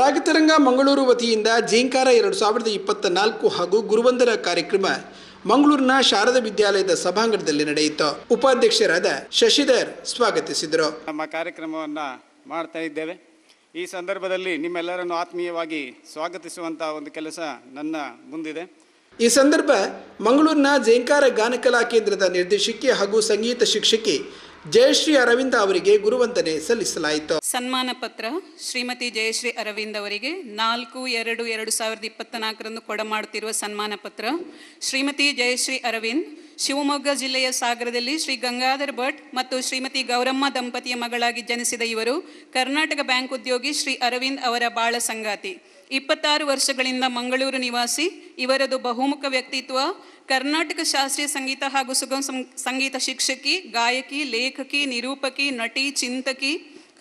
ರಾಗತರಂಗ ಮಂಗಳೂರು ವತಿಯಿಂದ ಜೇಂಕಾರ ಎರಡು ಸಾವಿರದ ಇಪ್ಪತ್ತ ನಾಲ್ಕು ಹಾಗೂ ಗುರುವಂದರ ಕಾರ್ಯಕ್ರಮ ಮಂಗಳೂರಿನ ಶಾರದಾ ವಿದ್ಯಾಲಯದ ಸಭಾಂಗಣದಲ್ಲಿ ನಡೆಯಿತು ಉಪಾಧ್ಯಕ್ಷರಾದ ಶಶಿಧರ್ ಸ್ವಾಗತಿಸಿದರು ನಮ್ಮ ಕಾರ್ಯಕ್ರಮವನ್ನು ಮಾಡ್ತಾ ಇದ್ದೇವೆ ಈ ಸಂದರ್ಭದಲ್ಲಿ ನಿಮ್ಮೆಲ್ಲರನ್ನು ಆತ್ಮೀಯವಾಗಿ ಸ್ವಾಗತಿಸುವಂತಹ ಒಂದು ಕೆಲಸ ನನ್ನ ಮುಂದಿದೆ ಈ ಸಂದರ್ಭ ಮಂಗಳೂರಿನ ಜೇಂಕಾರ ಗಾನಕಲಾ ಕೇಂದ್ರದ ನಿರ್ದೇಶಕಿ ಹಾಗೂ ಸಂಗೀತ ಶಿಕ್ಷಕಿ ಜಯಶ್ರೀ ಅರವಿಂದ ಅವರಿಗೆ ಗುರುವಂದನೆ ಸಲ್ಲಿಸಲಾಯಿತು ಸನ್ಮಾನ ಪತ್ರ ಶ್ರೀಮತಿ ಜಯಶ್ರೀ ಅರವಿಂದ್ ಅವರಿಗೆ ನಾಲ್ಕು ಎರಡು ಎರಡು ಸಾವಿರದ ನಾಲ್ಕರಂದು ಕೊಡಮಾಡುತ್ತಿರುವ ಸನ್ಮಾನ ಪತ್ರ ಶ್ರೀಮತಿ ಜಯಶ್ರೀ ಅರವಿಂದ್ ಶಿವಮೊಗ್ಗ ಜಿಲ್ಲೆಯ ಸಾಗರದಲ್ಲಿ ಶ್ರೀ ಗಂಗಾಧರ್ ಭಟ್ ಮತ್ತು ಶ್ರೀಮತಿ ಗೌರಮ್ಮ ದಂಪತಿಯ ಮಗಳಾಗಿ ಜನಿಸಿದ ಇವರು ಕರ್ನಾಟಕ ಬ್ಯಾಂಕ್ ಉದ್ಯೋಗಿ ಶ್ರೀ ಅರವಿಂದ್ ಅವರ ಬಾಳ ಸಂಗಾತಿ ಇಪ್ಪತ್ತಾರು ವರ್ಷಗಳಿಂದ ಮಂಗಳೂರು ನಿವಾಸಿ ಇವರದು ಬಹುಮುಖ ವ್ಯಕ್ತಿತ್ವ ಕರ್ನಾಟಕ ಶಾಸ್ತ್ರೀಯ ಸಂಗೀತ ಹಾಗೂ ಸುಗಮ ಸಂಗೀತ ಶಿಕ್ಷಕಿ ಗಾಯಕಿ ಲೇಖಕಿ ನಿರೂಪಕಿ ನಟಿ ಚಿಂತಕಿ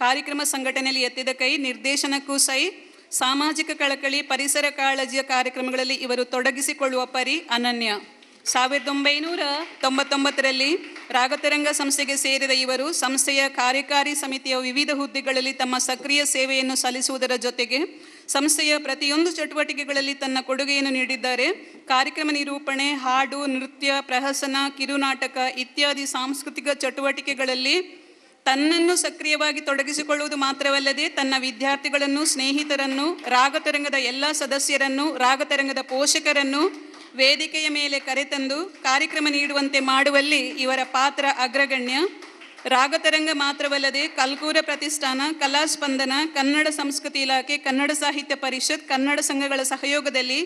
ಕಾರ್ಯಕ್ರಮ ಸಂಘಟನೆಯಲ್ಲಿ ಎತ್ತಿದ ಕೈ ನಿರ್ದೇಶನಕ್ಕೂ ಸೈ ಸಾಮಾಜಿಕ ಕಳಕಳಿ ಪರಿಸರ ಕಾಳಜಿಯ ಕಾರ್ಯಕ್ರಮಗಳಲ್ಲಿ ಇವರು ತೊಡಗಿಸಿಕೊಳ್ಳುವ ಪರಿ ಅನನ್ಯ ಸಾವಿರದ ಒಂಬೈನೂರ ತೊಂಬತ್ತೊಂಬತ್ತರಲ್ಲಿ ರಾಗತರಂಗ ಸಂಸ್ಥೆಗೆ ಸೇರಿದ ಇವರು ಸಂಸ್ಥೆಯ ಕಾರ್ಯಕಾರಿ ಸಮಿತಿಯ ವಿವಿಧ ಹುದ್ದೆಗಳಲ್ಲಿ ತಮ್ಮ ಸಕ್ರಿಯ ಸೇವೆಯನ್ನು ಸಲ್ಲಿಸುವುದರ ಜೊತೆಗೆ ಸಂಸ್ಥೆಯ ಪ್ರತಿಯೊಂದು ಚಟುವಟಿಕೆಗಳಲ್ಲಿ ತನ್ನ ಕೊಡುಗೆಯನ್ನು ನೀಡಿದ್ದಾರೆ ಕಾರ್ಯಕ್ರಮ ನಿರೂಪಣೆ ಹಾಡು ನೃತ್ಯ ಪ್ರಹಸನ ಕಿರುನಾಟಕ ಇತ್ಯಾದಿ ಸಾಂಸ್ಕೃತಿಕ ಚಟುವಟಿಕೆಗಳಲ್ಲಿ ತನ್ನನ್ನು ಸಕ್ರಿಯವಾಗಿ ತೊಡಗಿಸಿಕೊಳ್ಳುವುದು ಮಾತ್ರವಲ್ಲದೆ ತನ್ನ ವಿದ್ಯಾರ್ಥಿಗಳನ್ನು ಸ್ನೇಹಿತರನ್ನು ರಾಗತರಂಗದ ಎಲ್ಲ ಸದಸ್ಯರನ್ನು ರಾಗತರಂಗದ ಪೋಷಕರನ್ನು ವೇದಿಕೆಯ ಮೇಲೆ ಕರೆತಂದು ಕಾರ್ಯಕ್ರಮ ನೀಡುವಂತೆ ಮಾಡುವಲ್ಲಿ ಇವರ ಪಾತ್ರ ಅಗ್ರಗಣ್ಯ ರಾಗತರಂಗ ಮಾತ್ರವಲ್ಲದೆ ಕಲ್ಕೂರ ಪ್ರತಿಷ್ಠಾನ ಕಲಾಸ್ಪಂದನ ಕನ್ನಡ ಸಂಸ್ಕೃತಿ ಇಲಾಖೆ ಕನ್ನಡ ಸಾಹಿತ್ಯ ಪರಿಷತ್ ಕನ್ನಡ ಸಂಘಗಳ ಸಹಯೋಗದಲ್ಲಿ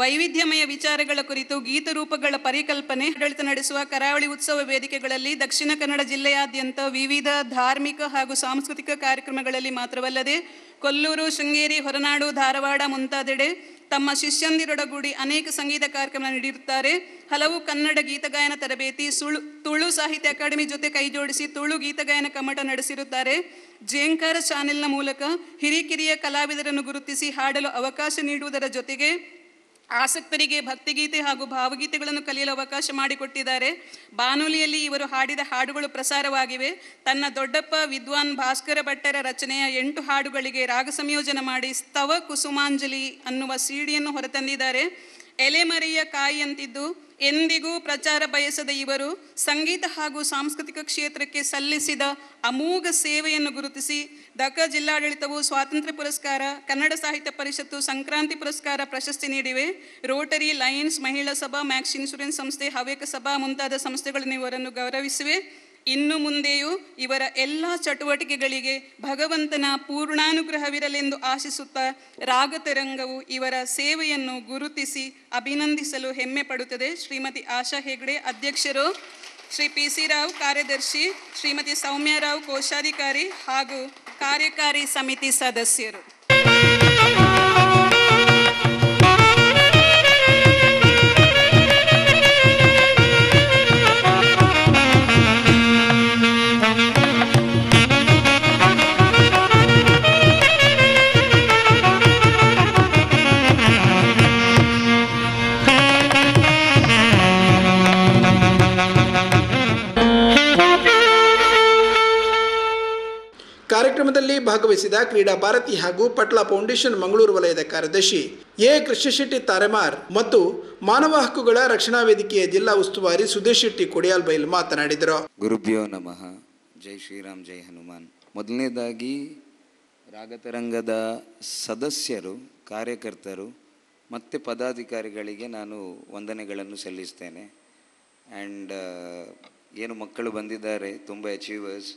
ವೈವಿಧ್ಯಮಯ ವಿಚಾರಗಳ ಕುರಿತು ಗೀತರೂಪಗಳ ಪರಿಕಲ್ಪನೆ ಆಡಳಿತ ನಡೆಸುವ ಕರಾವಳಿ ಉತ್ಸವ ವೇದಿಕೆಗಳಲ್ಲಿ ದಕ್ಷಿಣ ಕನ್ನಡ ಜಿಲ್ಲೆಯಾದ್ಯಂತ ವಿವಿಧ ಧಾರ್ಮಿಕ ಹಾಗೂ ಸಾಂಸ್ಕೃತಿಕ ಕಾರ್ಯಕ್ರಮಗಳಲ್ಲಿ ಮಾತ್ರವಲ್ಲದೆ ಕೊಲ್ಲೂರು ಶೃಂಗೇರಿ ಹೊರನಾಡು ಧಾರವಾಡ ಮುಂತಾದೆಡೆ ತಮ್ಮ ಶಿಷ್ಯಂದಿರೊಡಗೂಡಿ ಅನೇಕ ಸಂಗೀತ ಕಾರ್ಯಕ್ರಮ ನೀಡಿರುತ್ತಾರೆ ಹಲವು ಕನ್ನಡ ಗೀತಗಾಯನ ತರಬೇತಿ ಸುಳು ತುಳು ಸಾಹಿತ್ಯ ಅಕಾಡೆಮಿ ಜೊತೆ ಕೈಜೋಡಿಸಿ ತುಳು ಗೀತಗಾಯನ ಕಮ್ಮಟ ನಡೆಸಿರುತ್ತಾರೆ ಜೇಂಕಾರ ಚಾನೆಲ್ನ ಮೂಲಕ ಹಿರಿಕಿರಿಯ ಕಲಾವಿದರನ್ನು ಗುರುತಿಸಿ ಹಾಡಲು ಅವಕಾಶ ನೀಡುವುದರ ಜೊತೆಗೆ ಆಸಕ್ತರಿಗೆ ಭಕ್ತಿಗೀತೆ ಹಾಗೂ ಭಾವಗೀತೆಗಳನ್ನು ಕಲಿಯಲು ಅವಕಾಶ ಮಾಡಿಕೊಟ್ಟಿದ್ದಾರೆ ಬಾನುಲಿಯಲ್ಲಿ ಇವರು ಹಾಡಿದ ಹಾಡುಗಳು ಪ್ರಸಾರವಾಗಿವೆ ತನ್ನ ದೊಡ್ಡಪ್ಪ ವಿದ್ವಾನ್ ಭಾಸ್ಕರ ಭಟ್ಟರ ರಚನೆಯ ಎಂಟು ಹಾಡುಗಳಿಗೆ ರಾಗ ಸಂಯೋಜನ ಮಾಡಿ ಸ್ತವ ಕುಸುಮಾಂಜಲಿ ಅನ್ನುವ ಸಿಡಿಯನ್ನು ಹೊರತಂದಿದ್ದಾರೆ ಎಲೆಮರೆಯ ಕಾಯಿಯಂತಿದ್ದು ಎಂದಿಗೂ ಪ್ರಚಾರ ಬಯಸದ ಇವರು ಸಂಗೀತ ಹಾಗೂ ಸಾಂಸ್ಕೃತಿಕ ಕ್ಷೇತ್ರಕ್ಕೆ ಸಲ್ಲಿಸಿದ ಅಮೋಘ ಸೇವೆಯನ್ನು ಗುರುತಿಸಿ ದಕ ಜಿಲ್ಲಾಡಳಿತವು ಸ್ವಾತಂತ್ರ್ಯ ಪುರಸ್ಕಾರ ಕನ್ನಡ ಸಾಹಿತ್ಯ ಪರಿಷತ್ತು ಸಂಕ್ರಾಂತಿ ಪುರಸ್ಕಾರ ಪ್ರಶಸ್ತಿ ನೀಡಿವೆ ರೋಟರಿ ಲಯನ್ಸ್ ಮಹಿಳಾ ಸಭಾ ಮ್ಯಾಕ್ಸ್ ಇನ್ಶೂರೆನ್ಸ್ ಸಂಸ್ಥೆ ಹವೇಕ ಸಭಾ ಮುಂತಾದ ಸಂಸ್ಥೆಗಳನ್ನು ಇವರನ್ನು ಗೌರವಿಸಿವೆ ಇನ್ನು ಮುಂದೆಯೂ ಇವರ ಎಲ್ಲ ಚಟುವಟಿಕೆಗಳಿಗೆ ಭಗವಂತನ ಪೂರ್ಣಾನುಗ್ರಹವಿರಲೆಂದು ಆಶಿಸುತ್ತಾ ರಾಗತರಂಗವು ಇವರ ಸೇವೆಯನ್ನು ಗುರುತಿಸಿ ಅಭಿನಂದಿಸಲು ಹೆಮ್ಮೆ ಪಡುತ್ತದೆ ಶ್ರೀಮತಿ ಆಶಾ ಹೆಗ್ಡೆ ಅಧ್ಯಕ್ಷರು ಶ್ರೀ ಪಿ ಸಿ ರಾವ್ ಕಾರ್ಯದರ್ಶಿ ಶ್ರೀಮತಿ ಸೌಮ್ಯರಾವ್ ಕೋಶಾಧಿಕಾರಿ ಹಾಗೂ ಕಾರ್ಯಕಾರಿ ಸಮಿತಿ ಸದಸ್ಯರು ಭಾಗವಹಿಸಿದ ಕ್ರೀಡಾ ಭಾರತಿ ಹಾಗೂ ಪಟ್ಲಾ ಫೌಂಡೇಶನ್ ಮಂಗಳೂರು ವಲಯದ ಕಾರ್ಯದರ್ಶಿ ಎ ಕೃಷ್ಣಶೆಟ್ಟಿ ತಾರೆಮಾರ್ ಮತ್ತು ಮಾನವ ಹಕ್ಕುಗಳ ರಕ್ಷಣಾ ವೇದಿಕೆಯ ಜಿಲ್ಲಾ ಉಸ್ತುವಾರಿ ಸುದೇಶ್ ಶೆಟ್ಟಿ ಕೊಡಿಯಾಲ್ ಬೈಲ್ ಮಾತನಾಡಿದರು ಗುರುಭ್ಯೋ ನಮಃ ಜೈ ಶ್ರೀರಾಮ್ ಜೈ ಹನುಮಾನ್ ಮೊದಲನೇದಾಗಿ ರಾಗತರಂಗದ ಸದಸ್ಯರು ಕಾರ್ಯಕರ್ತರು ಮತ್ತು ಪದಾಧಿಕಾರಿಗಳಿಗೆ ನಾನು ವಂದನೆಗಳನ್ನು ಸಲ್ಲಿಸ್ತೇನೆ ಆ್ಯಂಡ್ ಏನು ಮಕ್ಕಳು ಬಂದಿದ್ದಾರೆ ತುಂಬ achievers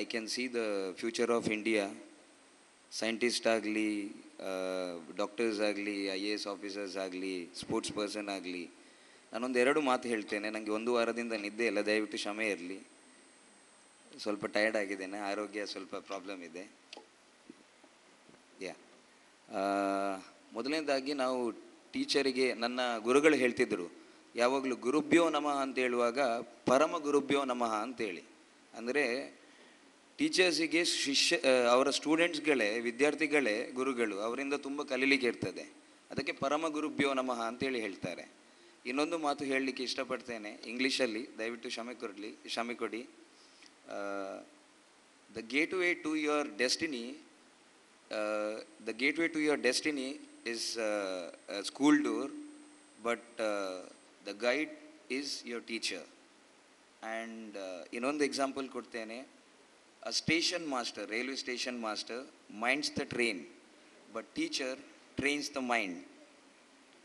I can see the future of India scientist ಆಗಲಿ ಡಾಕ್ಟರ್ಸ್ ಆಗಲಿ ಐ ಎ ಎಸ್ ಆಫೀಸರ್ಸ್ ಆಗಲಿ ಸ್ಪೋರ್ಟ್ಸ್ ಪರ್ಸನ್ ಆಗಲಿ ನಾನೊಂದು ಎರಡು ಮಾತು ಹೇಳ್ತೇನೆ ನನಗೆ ಒಂದು ವಾರದಿಂದ ನಿದ್ದೆ ಇಲ್ಲ ದಯವಿಟ್ಟು ಕ್ಷಮೆ ಇರಲಿ ಸ್ವಲ್ಪ ಟಯರ್ಡ್ ಆಗಿದ್ದೇನೆ ಆರೋಗ್ಯ ಸ್ವಲ್ಪ ಪ್ರಾಬ್ಲಮ್ ಇದೆ ಯಾ ಮೊದಲನೇದಾಗಿ ನಾವು ಟೀಚರಿಗೆ ನನ್ನ ಗುರುಗಳು ಹೇಳ್ತಿದ್ದರು ಯಾವಾಗಲೂ ಗುರುಭ್ಯೋ ನಮಃ ಅಂತ ಹೇಳುವಾಗ ಪರಮ ಗುರುಭ್ಯೋ ನಮಃ ಅಂತೇಳಿ ಅಂದರೆ ಟೀಚರ್ಸಿಗೆ ಶಿಷ್ಯ ಅವರ ಸ್ಟೂಡೆಂಟ್ಸ್ಗಳೇ ವಿದ್ಯಾರ್ಥಿಗಳೇ ಗುರುಗಳು ಅವರಿಂದ ತುಂಬ ಕಲೀಲಿಕ್ಕೆ ಇರ್ತದೆ ಅದಕ್ಕೆ ಪರಮ ಗುರುಭ್ಯೋ ನಮಃ ಅಂತೇಳಿ ಹೇಳ್ತಾರೆ ಇನ್ನೊಂದು ಮಾತು ಹೇಳಲಿಕ್ಕೆ ಇಷ್ಟಪಡ್ತೇನೆ ಇಂಗ್ಲೀಷಲ್ಲಿ ದಯವಿಟ್ಟು ಕ್ಷಮೆ ಕೊಡಲಿ ಕ್ಷಮೆ ಕೊಡಿ the gateway to your destiny the gateway to your destiny is school door but the guide is your teacher and ಇನ್ನೊಂದು ಎಕ್ಸಾಂಪಲ್ ಕೊಡ್ತೇನೆ A station master, railway station master, minds the train, but teacher trains the mind.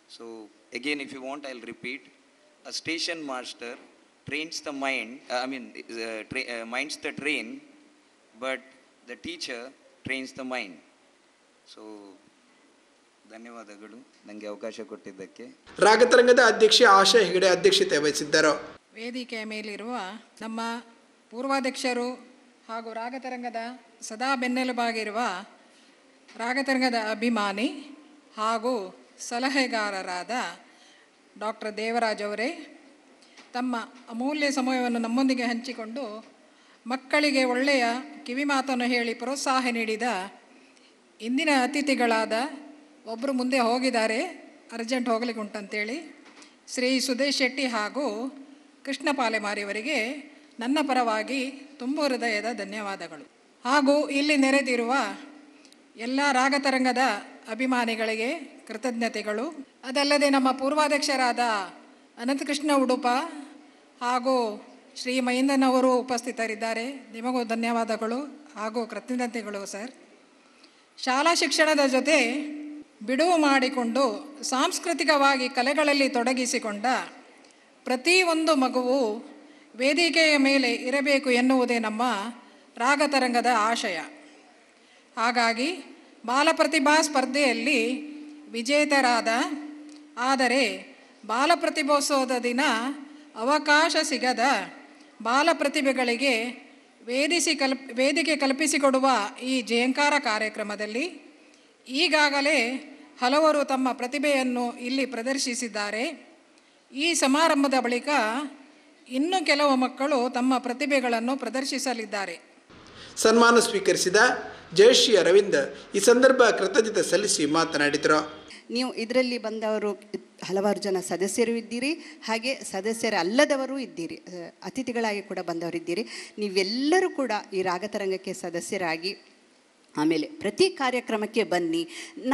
So again, if you want, I'll repeat. A station master trains the mind, uh, I mean, uh, uh, minds the train, but the teacher trains the mind. So, ಧನ್ಯವಾದಗಳು ನನಗೆ ಅವಕಾಶ ಕೊಟ್ಟಿದ್ದಕ್ಕೆ ರಾಗತರಂಗದ ಅಧ್ಯಕ್ಷ ಆಶಾ ಹೆಗಡೆ ಅಧ್ಯಕ್ಷತೆ ವಹಿಸಿದ್ದರು ವೇದಿಕೆಯ ಮೇಲಿರುವ ನಮ್ಮ ಪೂರ್ವಾಧ್ಯಕ್ಷರು ಹಾಗೂ ರಾಗತರಂಗದ ಸದಾ ಬೆನ್ನೆಲುಬಾಗಿರುವ ರಾಗತರಂಗದ ಅಭಿಮಾನಿ ಹಾಗೂ ಸಲಹೆಗಾರರಾದ ಡಾಕ್ಟರ್ ದೇವರಾಜ್ ಅವರೇ ತಮ್ಮ ಅಮೂಲ್ಯ ಸಮಯವನ್ನು ನಮ್ಮೊಂದಿಗೆ ಹಂಚಿಕೊಂಡು ಮಕ್ಕಳಿಗೆ ಒಳ್ಳೆಯ ಕಿವಿ ಮಾತನ್ನು ಹೇಳಿ ಪ್ರೋತ್ಸಾಹ ನೀಡಿದ ಇಂದಿನ ಅತಿಥಿಗಳಾದ ಒಬ್ಬರು ಮುಂದೆ ಹೋಗಿದ್ದಾರೆ ಅರ್ಜೆಂಟ್ ಹೋಗಲಿಕ್ಕೆ ಉಂಟಂತೇಳಿ ಶ್ರೀ ಸುದೇಶ್ ಶೆಟ್ಟಿ ಹಾಗೂ ಕೃಷ್ಣ ಪಾಲೆಮಾರಿಯವರಿಗೆ ನನ್ನ ಪರವಾಗಿ ತುಂಬ ಹೃದಯದ ಧನ್ಯವಾದಗಳು ಹಾಗೂ ಇಲ್ಲಿ ನೆರೆದಿರುವ ಎಲ್ಲ ರಾಗತರಂಗದ ಅಭಿಮಾನಿಗಳಿಗೆ ಕೃತಜ್ಞತೆಗಳು ಅದಲ್ಲದೆ ನಮ್ಮ ಪೂರ್ವಾಧ್ಯಕ್ಷರಾದ ಅನಂತಕೃಷ್ಣ ಉಡುಪ ಹಾಗೂ ಶ್ರೀ ಅವರು ಉಪಸ್ಥಿತರಿದ್ದಾರೆ ನಿಮಗೂ ಧನ್ಯವಾದಗಳು ಹಾಗೂ ಕೃತಜ್ಞತೆಗಳು ಸರ್ ಶಾಲಾ ಶಿಕ್ಷಣದ ಜೊತೆ ಬಿಡುವು ಮಾಡಿಕೊಂಡು ಸಾಂಸ್ಕೃತಿಕವಾಗಿ ಕಲೆಗಳಲ್ಲಿ ತೊಡಗಿಸಿಕೊಂಡ ಪ್ರತಿಯೊಂದು ಮಗುವು ವೇದಿಕೆಯ ಮೇಲೆ ಇರಬೇಕು ಎನ್ನುವುದೇ ನಮ್ಮ ರಾಗತರಂಗದ ಆಶಯ ಹಾಗಾಗಿ ಬಾಲಪ್ರತಿಭಾ ಸ್ಪರ್ಧೆಯಲ್ಲಿ ವಿಜೇತರಾದ ಆದರೆ ಬಾಲಪ್ರತಿಭೋತ್ಸವದ ದಿನ ಅವಕಾಶ ಸಿಗದ ಬಾಲಪ್ರತಿಭೆಗಳಿಗೆ ವೇದಿಸಿ ಕಲ್ಪ್ ವೇದಿಕೆ ಕಲ್ಪಿಸಿಕೊಡುವ ಈ ಜಯಂಕಾರ ಕಾರ್ಯಕ್ರಮದಲ್ಲಿ ಈಗಾಗಲೇ ಹಲವರು ತಮ್ಮ ಪ್ರತಿಭೆಯನ್ನು ಇಲ್ಲಿ ಪ್ರದರ್ಶಿಸಿದ್ದಾರೆ ಈ ಸಮಾರಂಭದ ಬಳಿಕ ಇನ್ನು ಕೆಲವು ಮಕ್ಕಳು ತಮ್ಮ ಪ್ರತಿಭೆಗಳನ್ನು ಪ್ರದರ್ಶಿಸಲಿದ್ದಾರೆ ಸನ್ಮಾನ ಸ್ವೀಕರಿಸಿದ ಜಯಶ್ರೀ ಅರವಿಂದ ಈ ಸಂದರ್ಭ ಕೃತಜ್ಞತೆ ಸಲ್ಲಿಸಿ ಮಾತನಾಡಿದರು ನೀವು ಇದರಲ್ಲಿ ಬಂದವರು ಹಲವಾರು ಜನ ಸದಸ್ಯರು ಇದ್ದೀರಿ ಹಾಗೆ ಸದಸ್ಯರ ಅಲ್ಲದವರು ಇದ್ದೀರಿ ಅತಿಥಿಗಳಾಗಿ ಕೂಡ ಬಂದವರಿದ್ದೀರಿ ನೀವೆಲ್ಲರೂ ಕೂಡ ಈ ರಾಗತರಂಗಕ್ಕೆ ಸದಸ್ಯರಾಗಿ ಆಮೇಲೆ ಪ್ರತಿ ಕಾರ್ಯಕ್ರಮಕ್ಕೆ ಬನ್ನಿ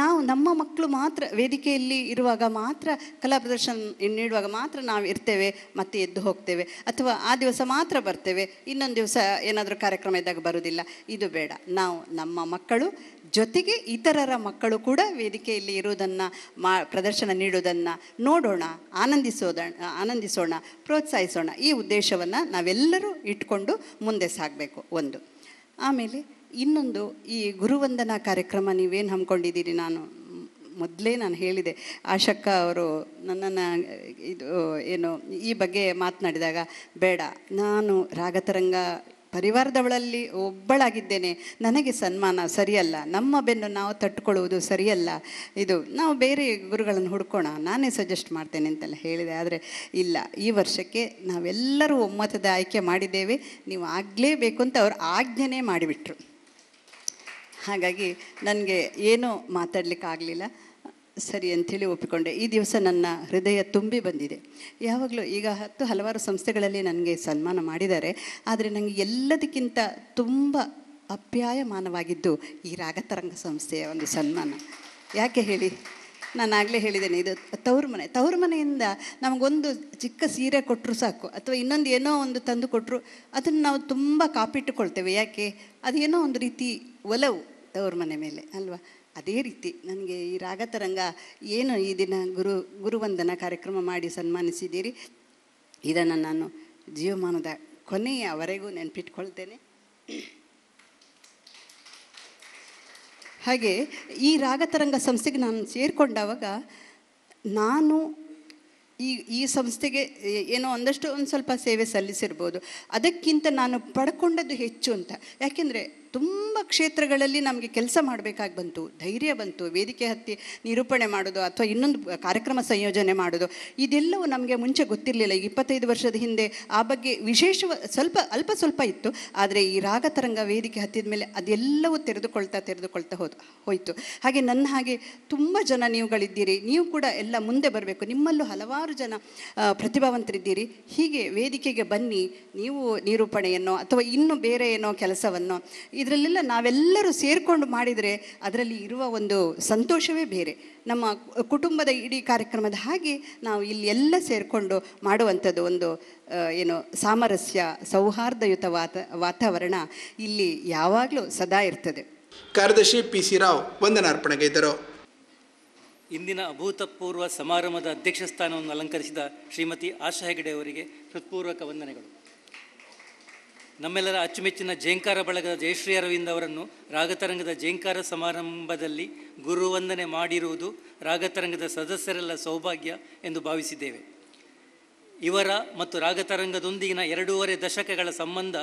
ನಾವು ನಮ್ಮ ಮಕ್ಕಳು ಮಾತ್ರ ವೇದಿಕೆಯಲ್ಲಿ ಇರುವಾಗ ಮಾತ್ರ ಕಲಾ ಪ್ರದರ್ಶನ ನೀಡುವಾಗ ಮಾತ್ರ ನಾವು ಇರ್ತೇವೆ ಮತ್ತೆ ಎದ್ದು ಹೋಗ್ತೇವೆ ಅಥವಾ ಆ ದಿವಸ ಮಾತ್ರ ಬರ್ತೇವೆ ಇನ್ನೊಂದು ದಿವಸ ಏನಾದರೂ ಕಾರ್ಯಕ್ರಮ ಇದ್ದಾಗ ಬರುವುದಿಲ್ಲ ಇದು ಬೇಡ ನಾವು ನಮ್ಮ ಮಕ್ಕಳು ಜೊತೆಗೆ ಇತರರ ಮಕ್ಕಳು ಕೂಡ ವೇದಿಕೆಯಲ್ಲಿ ಇರುವುದನ್ನು ಮಾ ಪ್ರದರ್ಶನ ನೀಡುವುದನ್ನು ನೋಡೋಣ ಆನಂದಿಸೋದಣ ಆನಂದಿಸೋಣ ಪ್ರೋತ್ಸಾಹಿಸೋಣ ಈ ಉದ್ದೇಶವನ್ನು ನಾವೆಲ್ಲರೂ ಇಟ್ಕೊಂಡು ಮುಂದೆ ಸಾಗಬೇಕು ಒಂದು ಆಮೇಲೆ ಇನ್ನೊಂದು ಈ ಗುರುವಂದನಾ ಕಾರ್ಯಕ್ರಮ ನೀವೇನು ಹಮ್ಮಿಕೊಂಡಿದ್ದೀರಿ ನಾನು ಮೊದಲೇ ನಾನು ಹೇಳಿದೆ ಆಶಕ್ಕ ಅವರು ನನ್ನನ್ನು ಇದು ಏನು ಈ ಬಗ್ಗೆ ಮಾತನಾಡಿದಾಗ ಬೇಡ ನಾನು ರಾಗತರಂಗ ಪರಿವಾರದವಳಲ್ಲಿ ಒಬ್ಬಳಾಗಿದ್ದೇನೆ ನನಗೆ ಸನ್ಮಾನ ಸರಿಯಲ್ಲ ನಮ್ಮ ಬೆನ್ನು ನಾವು ತಟ್ಟುಕೊಳ್ಳುವುದು ಸರಿಯಲ್ಲ ಇದು ನಾವು ಬೇರೆ ಗುರುಗಳನ್ನು ಹುಡ್ಕೋಣ ನಾನೇ ಸಜೆಸ್ಟ್ ಮಾಡ್ತೇನೆ ಅಂತೆಲ್ಲ ಹೇಳಿದೆ ಆದರೆ ಇಲ್ಲ ಈ ವರ್ಷಕ್ಕೆ ನಾವೆಲ್ಲರೂ ಒಮ್ಮತದ ಆಯ್ಕೆ ಮಾಡಿದ್ದೇವೆ ನೀವು ಆಗಲೇಬೇಕು ಅಂತ ಅವರು ಆಜ್ಞೆನೇ ಮಾಡಿಬಿಟ್ರು ಹಾಗಾಗಿ ನನಗೆ ಏನೂ ಆಗಲಿಲ್ಲ ಸರಿ ಅಂಥೇಳಿ ಒಪ್ಪಿಕೊಂಡೆ ಈ ದಿವಸ ನನ್ನ ಹೃದಯ ತುಂಬಿ ಬಂದಿದೆ ಯಾವಾಗಲೂ ಈಗ ಹತ್ತು ಹಲವಾರು ಸಂಸ್ಥೆಗಳಲ್ಲಿ ನನಗೆ ಸನ್ಮಾನ ಮಾಡಿದ್ದಾರೆ ಆದರೆ ನನಗೆ ಎಲ್ಲದಕ್ಕಿಂತ ತುಂಬ ಅಪ್ಯಾಯಮಾನವಾಗಿದ್ದು ಈ ರಾಗತರಂಗ ಸಂಸ್ಥೆಯ ಒಂದು ಸನ್ಮಾನ ಯಾಕೆ ಹೇಳಿ ನಾನು ಆಗಲೇ ಹೇಳಿದ್ದೇನೆ ಇದು ತವರು ಮನೆ ತವರು ಮನೆಯಿಂದ ನಮಗೊಂದು ಚಿಕ್ಕ ಸೀರೆ ಕೊಟ್ಟರು ಸಾಕು ಅಥವಾ ಇನ್ನೊಂದು ಏನೋ ಒಂದು ತಂದು ಕೊಟ್ಟರು ಅದನ್ನು ನಾವು ತುಂಬ ಕಾಪಿಟ್ಟುಕೊಳ್ತೇವೆ ಯಾಕೆ ಅದೇನೋ ಒಂದು ರೀತಿ ಒಲವು ತವ್ರ ಮನೆ ಮೇಲೆ ಅಲ್ವಾ ಅದೇ ರೀತಿ ನನಗೆ ಈ ರಾಗತರಂಗ ಏನು ಈ ದಿನ ಗುರು ಗುರುವಂದನ ಕಾರ್ಯಕ್ರಮ ಮಾಡಿ ಸನ್ಮಾನಿಸಿದ್ದೀರಿ ಇದನ್ನು ನಾನು ಜೀವಮಾನದ ಕೊನೆಯವರೆಗೂ ನೆನಪಿಟ್ಕೊಳ್ತೇನೆ ಹಾಗೆ ಈ ರಾಗತರಂಗ ಸಂಸ್ಥೆಗೆ ನಾನು ಸೇರಿಕೊಂಡಾಗ ನಾನು ಈ ಈ ಸಂಸ್ಥೆಗೆ ಏನೋ ಒಂದಷ್ಟು ಒಂದು ಸ್ವಲ್ಪ ಸೇವೆ ಸಲ್ಲಿಸಿರ್ಬೋದು ಅದಕ್ಕಿಂತ ನಾನು ಪಡ್ಕೊಂಡದ್ದು ಹೆಚ್ಚು ಅಂತ ಯಾಕೆಂದರೆ ತುಂಬ ಕ್ಷೇತ್ರಗಳಲ್ಲಿ ನಮಗೆ ಕೆಲಸ ಮಾಡಬೇಕಾಗಿ ಬಂತು ಧೈರ್ಯ ಬಂತು ವೇದಿಕೆ ಹತ್ತಿ ನಿರೂಪಣೆ ಮಾಡೋದು ಅಥವಾ ಇನ್ನೊಂದು ಕಾರ್ಯಕ್ರಮ ಸಂಯೋಜನೆ ಮಾಡೋದು ಇದೆಲ್ಲವೂ ನಮಗೆ ಮುಂಚೆ ಗೊತ್ತಿರಲಿಲ್ಲ ಇಪ್ಪತ್ತೈದು ವರ್ಷದ ಹಿಂದೆ ಆ ಬಗ್ಗೆ ವಿಶೇಷ ಸ್ವಲ್ಪ ಅಲ್ಪ ಸ್ವಲ್ಪ ಇತ್ತು ಆದರೆ ಈ ರಾಗ ತರಂಗ ವೇದಿಕೆ ಹತ್ತಿದ ಮೇಲೆ ಅದೆಲ್ಲವೂ ತೆರೆದುಕೊಳ್ತಾ ತೆರೆದುಕೊಳ್ತಾ ಹೋದ ಹೋಯಿತು ಹಾಗೆ ನನ್ನ ಹಾಗೆ ತುಂಬ ಜನ ನೀವುಗಳಿದ್ದೀರಿ ನೀವು ಕೂಡ ಎಲ್ಲ ಮುಂದೆ ಬರಬೇಕು ನಿಮ್ಮಲ್ಲೂ ಹಲವಾರು ಜನ ಪ್ರತಿಭಾವಂತರಿದ್ದೀರಿ ಹೀಗೆ ವೇದಿಕೆಗೆ ಬನ್ನಿ ನೀವು ನಿರೂಪಣೆಯನ್ನು ಅಥವಾ ಇನ್ನು ಬೇರೆ ಏನೋ ಕೆಲಸವನ್ನು ಇದರಲ್ಲೆಲ್ಲ ನಾವೆಲ್ಲರೂ ಸೇರಿಕೊಂಡು ಮಾಡಿದರೆ ಅದರಲ್ಲಿ ಇರುವ ಒಂದು ಸಂತೋಷವೇ ಬೇರೆ ನಮ್ಮ ಕುಟುಂಬದ ಇಡೀ ಕಾರ್ಯಕ್ರಮದ ಹಾಗೆ ನಾವು ಇಲ್ಲಿ ಎಲ್ಲ ಸೇರಿಕೊಂಡು ಮಾಡುವಂಥದ್ದು ಒಂದು ಏನು ಸಾಮರಸ್ಯ ಸೌಹಾರ್ದಯುತ ವಾತ ವಾತಾವರಣ ಇಲ್ಲಿ ಯಾವಾಗಲೂ ಸದಾ ಇರ್ತದೆ ಕಾರ್ಯದರ್ಶಿ ಪಿ ಸಿ ರಾವ್ ವಂದನಾರ್ಪಣೆಗೆ ಇದ್ದರು ಇಂದಿನ ಅಭೂತಪೂರ್ವ ಸಮಾರಂಭದ ಅಧ್ಯಕ್ಷ ಸ್ಥಾನವನ್ನು ಅಲಂಕರಿಸಿದ ಶ್ರೀಮತಿ ಆಶಾ ಹೆಗಡೆ ಅವರಿಗೆ ಹೃತ್ಪೂರ್ವಕ ವಂದನೆಗಳು ನಮ್ಮೆಲ್ಲರ ಅಚ್ಚುಮೆಚ್ಚಿನ ಜೇಂಕಾರ ಬಳಗದ ಜಯಶ್ರೀ ಅರವಿಂದ್ ಅವರನ್ನು ರಾಗತರಂಗದ ಜೇಂಕಾರ ಸಮಾರಂಭದಲ್ಲಿ ಗುರುವಂದನೆ ಮಾಡಿರುವುದು ರಾಗತರಂಗದ ಸದಸ್ಯರೆಲ್ಲ ಸೌಭಾಗ್ಯ ಎಂದು ಭಾವಿಸಿದ್ದೇವೆ ಇವರ ಮತ್ತು ರಾಗತರಂಗದೊಂದಿಗಿನ ಎರಡೂವರೆ ದಶಕಗಳ ಸಂಬಂಧ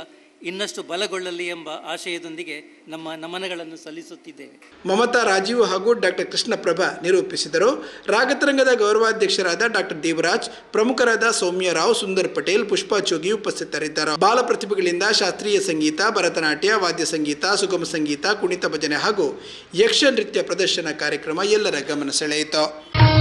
ಇನ್ನಷ್ಟು ಬಲಗೊಳ್ಳಲಿ ಎಂಬ ಆಶಯದೊಂದಿಗೆ ನಮ್ಮ ನಮನಗಳನ್ನು ಸಲ್ಲಿಸುತ್ತಿದ್ದೇವೆ ಮಮತಾ ರಾಜೀವ್ ಹಾಗೂ ಡಾಕ್ಟರ್ ಕೃಷ್ಣಪ್ರಭಾ ನಿರೂಪಿಸಿದರು ರಾಗತರಂಗದ ಗೌರವಾಧ್ಯಕ್ಷರಾದ ಡಾಕ್ಟರ್ ದೇವರಾಜ್ ಪ್ರಮುಖರಾದ ಸೌಮ್ಯ ರಾವ್ ಸುಂದರ್ ಪಟೇಲ್ ಪುಷ್ಪಾ ಚೋಗಿ ಉಪಸ್ಥಿತರಿದ್ದರು ಬಾಲ ಪ್ರತಿಭೆಗಳಿಂದ ಶಾಸ್ತ್ರೀಯ ಸಂಗೀತ ಭರತನಾಟ್ಯ ವಾದ್ಯ ಸಂಗೀತ ಸುಗಮ ಸಂಗೀತ ಕುಣಿತ ಭಜನೆ ಹಾಗೂ ಯಕ್ಷ ನೃತ್ಯ ಪ್ರದರ್ಶನ ಕಾರ್ಯಕ್ರಮ ಎಲ್ಲರ ಗಮನ ಸೆಳೆಯಿತು